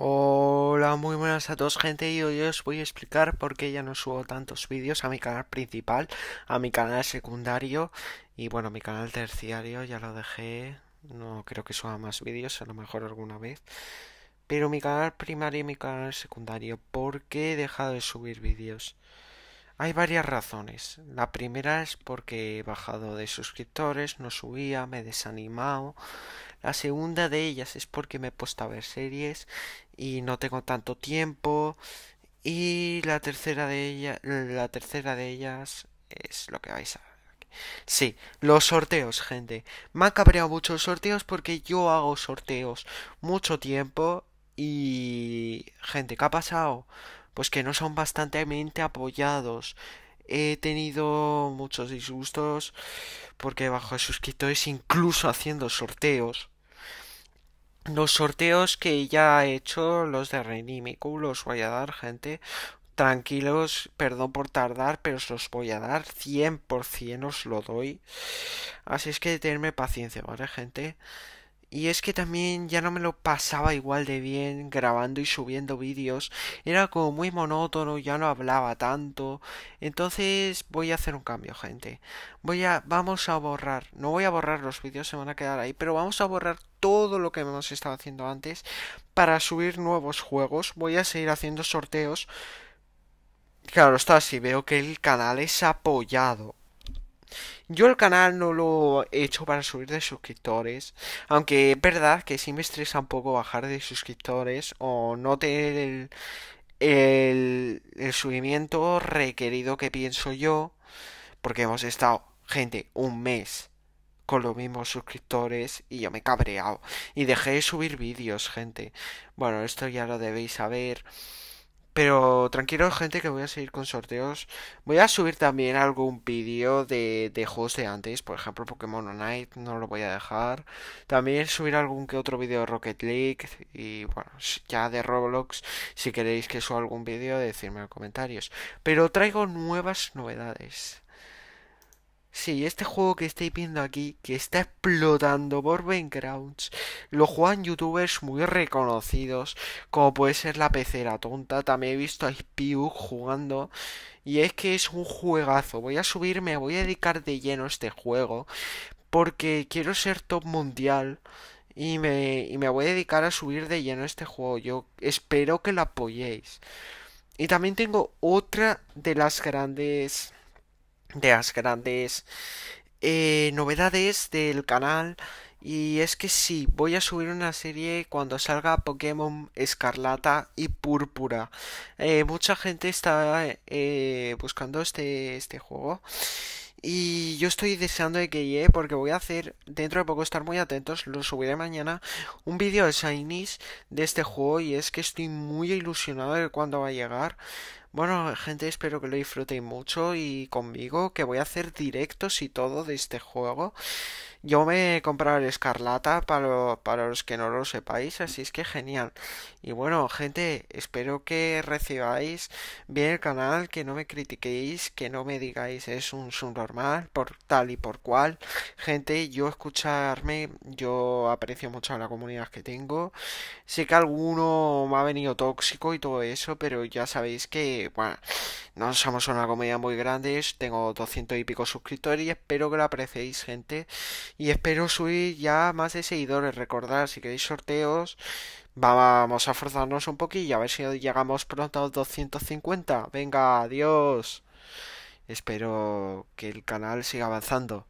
Hola, muy buenas a todos gente y hoy os voy a explicar por qué ya no subo tantos vídeos a mi canal principal, a mi canal secundario y bueno, mi canal terciario ya lo dejé, no creo que suba más vídeos, a lo mejor alguna vez, pero mi canal primario y mi canal secundario, ¿por qué he dejado de subir vídeos? Hay varias razones. La primera es porque he bajado de suscriptores, no subía, me he desanimado, la segunda de ellas es porque me he puesto a ver series y no tengo tanto tiempo. Y la tercera de ellas, la tercera de ellas es lo que vais a ver. Sí, los sorteos, gente. Me han cabreado mucho los sorteos porque yo hago sorteos mucho tiempo y... Gente, ¿qué ha pasado? Pues que no son bastante apoyados he tenido muchos disgustos porque bajo suscriptores, incluso haciendo sorteos. Los sorteos que ya he hecho, los de Renimico, los voy a dar, gente. Tranquilos, perdón por tardar, pero os los voy a dar. 100% os lo doy. Así es que tenerme paciencia, ¿vale, gente? Y es que también ya no me lo pasaba igual de bien grabando y subiendo vídeos. Era como muy monótono, ya no hablaba tanto. Entonces voy a hacer un cambio, gente. Voy a vamos a borrar. No voy a borrar los vídeos, se van a quedar ahí, pero vamos a borrar todo lo que hemos estado haciendo antes para subir nuevos juegos. Voy a seguir haciendo sorteos. Claro está, si veo que el canal es apoyado yo el canal no lo he hecho para subir de suscriptores, aunque es verdad que sí me estresa un poco bajar de suscriptores o no tener el, subimiento requerido que pienso yo, porque hemos estado, gente, un mes con los mismos suscriptores y yo me he cabreado y dejé de subir vídeos, gente. Bueno, esto ya lo debéis saber. Pero tranquilo, gente, que voy a seguir con sorteos. Voy a subir también algún vídeo de, de juegos de antes. Por ejemplo, Pokémon Night no lo voy a dejar. También subir algún que otro vídeo de Rocket League. Y bueno, ya de Roblox. Si queréis que suba algún vídeo, decirme en los comentarios. Pero traigo nuevas novedades. Sí, este juego que estáis viendo aquí, que está explotando por Backgrounds, lo juegan youtubers muy reconocidos, como puede ser la pecera tonta, también he visto a Spiu jugando, y es que es un juegazo, voy a subirme, voy a dedicar de lleno este juego, porque quiero ser top mundial, y me, y me voy a dedicar a subir de lleno este juego, yo espero que lo apoyéis. Y también tengo otra de las grandes de las grandes eh, novedades del canal. Y es que sí, voy a subir una serie cuando salga Pokémon Escarlata y Púrpura. Eh, mucha gente está eh, buscando este, este juego. Y yo estoy deseando de que llegue porque voy a hacer, dentro de poco estar muy atentos, lo subiré mañana, un vídeo de Shinies de este juego y es que estoy muy ilusionado de cuándo va a llegar. Bueno, gente, espero que lo disfrutéis mucho y conmigo, que voy a hacer directos y todo de este juego. Yo me he comprado el Escarlata para, para los que no lo sepáis, así es que genial. Y bueno, gente, espero que recibáis bien el canal, que no me critiquéis, que no me digáis es un subnormal por tal y por cual. Gente, yo escucharme, yo aprecio mucho a la comunidad que tengo. Sé que alguno me ha venido tóxico y todo eso, pero ya sabéis que bueno, no somos una comedia muy grande, tengo 200 y pico suscriptores y espero que lo apreciéis, gente. Y espero subir ya más de seguidores. Recordad, si queréis sorteos, vamos a forzarnos un poquillo, a ver si llegamos pronto a los 250. Venga, adiós. Espero que el canal siga avanzando.